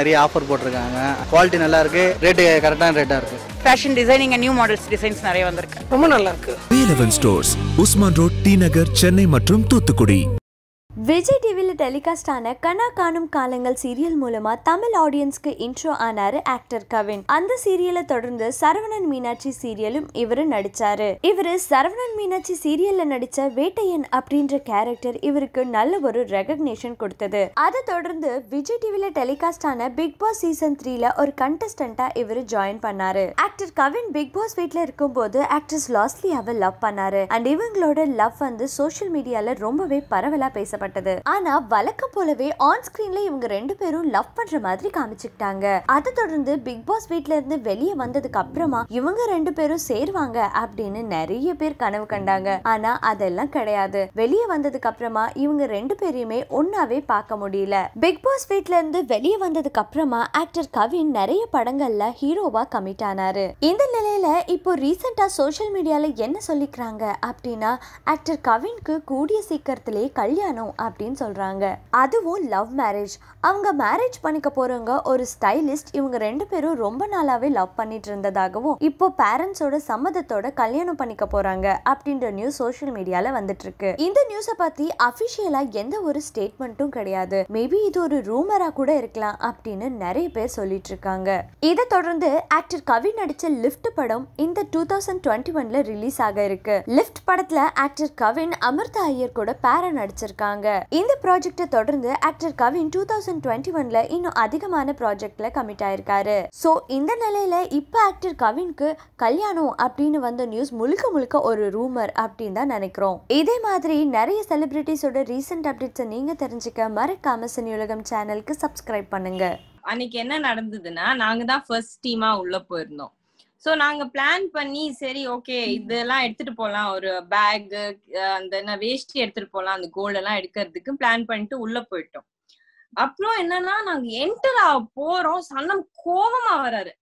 நிறைய ஆஃபர் போட்டிருக்காங்க குவாலிட்டி நல்லா இருக்கு ரேட்டு கரெக்டான ரேட்டா இருக்கு fashion designing new models designs நிறைய வந்திருக்கு ரொம்ப நல்லா இருக்கு stores Usman road T Nagar Chennai மற்றும் தூத்துக்குடி விஜய் டிவியில் டெலிகாஸ்ட் ஆன கனா காணும் காலங்கள் சீரியல் மூலமா தமிழ் ஆடியன்ஸ்க்கு இன்ட்ரோ ஆனாரு ஆக்டர் கவின் அந்த சீரியலை தொடர்ந்து சரவணன் மீனாட்சி சீரியலும் இவரு நடிச்சாரு இவரு சரவணன் மீனாட்சி சீரியல்ல நடிச்ச வேட்டையன் அப்படின்ற கேரக்டர் இவருக்கு நல்ல ஒரு ரெகக்னேஷன் கொடுத்தது அதை தொடர்ந்து விஜய் டிவியில டெலிகாஸ்ட் ஆன பிக் பாஸ் சீசன் த்ரீல ஒரு கண்டஸ்டண்டா இவரு ஜாயின் பண்ணாரு ஆக்டர் கவின் பிக் பாஸ் இருக்கும் இருக்கும்போது ஆக்ட்ரஸ் லாஸ்லியாவை லவ் பண்ணாரு அண்ட் இவங்களோட லவ் வந்து சோசியல் மீடியால ரொம்பவே பரவலா பேச காட்டப்பட்டது ஆனா வழக்கம் போலவே ஆன் ஸ்கிரீன்ல இவங்க ரெண்டு பேரும் லவ் பண்ற மாதிரி காமிச்சுக்கிட்டாங்க அதை தொடர்ந்து பிக் பாஸ் வீட்ல இருந்து வெளியே வந்ததுக்கு அப்புறமா இவங்க ரெண்டு பேரும் சேருவாங்க அப்படின்னு நிறைய பேர் கனவு கண்டாங்க ஆனா அதெல்லாம் கிடையாது வெளியே வந்ததுக்கு அப்புறமா இவங்க ரெண்டு பேரையுமே ஒன்னாவே பார்க்க முடியல பிக் பாஸ் வீட்ல இருந்து வெளியே வந்ததுக்கு அப்புறமா ஆக்டர் கவின் நிறைய படங்கள்ல ஹீரோவா கமிட் ஆனாரு இந்த நிலையில இப்போ ரீசெண்டா சோசியல் மீடியால என்ன சொல்லிக்கிறாங்க அப்படின்னா ஆக்டர் கவின்க்கு கூடிய சீக்கிரத்திலே கல்யாணம் அப்படின்னு சொல்கிறாங்க அதுவும் லவ் மேரேஜ் அவங்க மேரேஜ் பண்ணிக்க போகிறவங்க ஒரு ஸ்டைலிஸ்ட் இவங்க ரெண்டு பேரும் ரொம்ப நாளாகவே லவ் பண்ணிட்டு இருந்ததாகவும் இப்போ பேரண்ட்ஸோட சம்மதத்தோட கல்யாணம் பண்ணிக்க போகிறாங்க அப்படின்ற நியூஸ் சோஷியல் மீடியாவில் வந்துட்டு இருக்கு இந்த நியூஸை பற்றி அஃபிஷியலாக எந்த ஒரு ஸ்டேட்மெண்ட்டும் கிடையாது மேபி இது ஒரு ரூமராக கூட இருக்கலாம் அப்படின்னு நிறைய பேர் சொல்லிட்டு இருக்காங்க இதை தொடர்ந்து ஆக்டர் கவி நடிச்ச லிஃப்ட் படம் இந்த டூ தௌசண்ட் டுவெண்ட்டி ஒன்ல ரிலீஸ் ஆக இருக்கு லிஃப்ட் படத்துல ஆக்டர் கவின் அமிர்தா ஐயர் கூட பேர நடிச்சிருக்காங்க இருக்காங்க இந்த ப்ராஜெக்டை தொடர்ந்து actor Kavin two thousand twenty ஒன்ல இன்னும் அதிகமான ப்ராஜெக்ட்ல கமிட் ஆயிருக்காரு ஸோ இந்த நிலையில இப்போ ஆக்டர் கவின்க்கு கல்யாணம் அப்படின்னு வந்த நியூஸ் முழுக்க முழுக்க ஒரு ரூமர் அப்படின்னு தான் நினைக்கிறோம் இதே மாதிரி நிறைய செலிபிரிட்டிஸோட ரீசெண்ட் அப்டேட்ஸை நீங்க தெரிஞ்சுக்க மறக்காம சினியுலகம் சேனலுக்கு சப்ஸ்கிரைப் பண்ணுங்க அன்னைக்கு என்ன நடந்ததுன்னா நாங்க தான் ஃபர்ஸ்ட் டீமா உள்ள போயிருந்தோம் சோ நாங்க பிளான் பண்ணி சரி ஓகே இதெல்லாம் எடுத்துட்டு போலாம் ஒரு பேக் அந்த என்ன வேஷ்டி எடுத்துட்டு போலாம் அந்த கோல்டு எல்லாம் எடுக்கிறதுக்கு பிளான் பண்ணிட்டு உள்ள போயிட்டோம் அப்புறம் என்னன்னா நாங்க என்டர் ஆக போறோம் சன்னம் கோபமா வராரு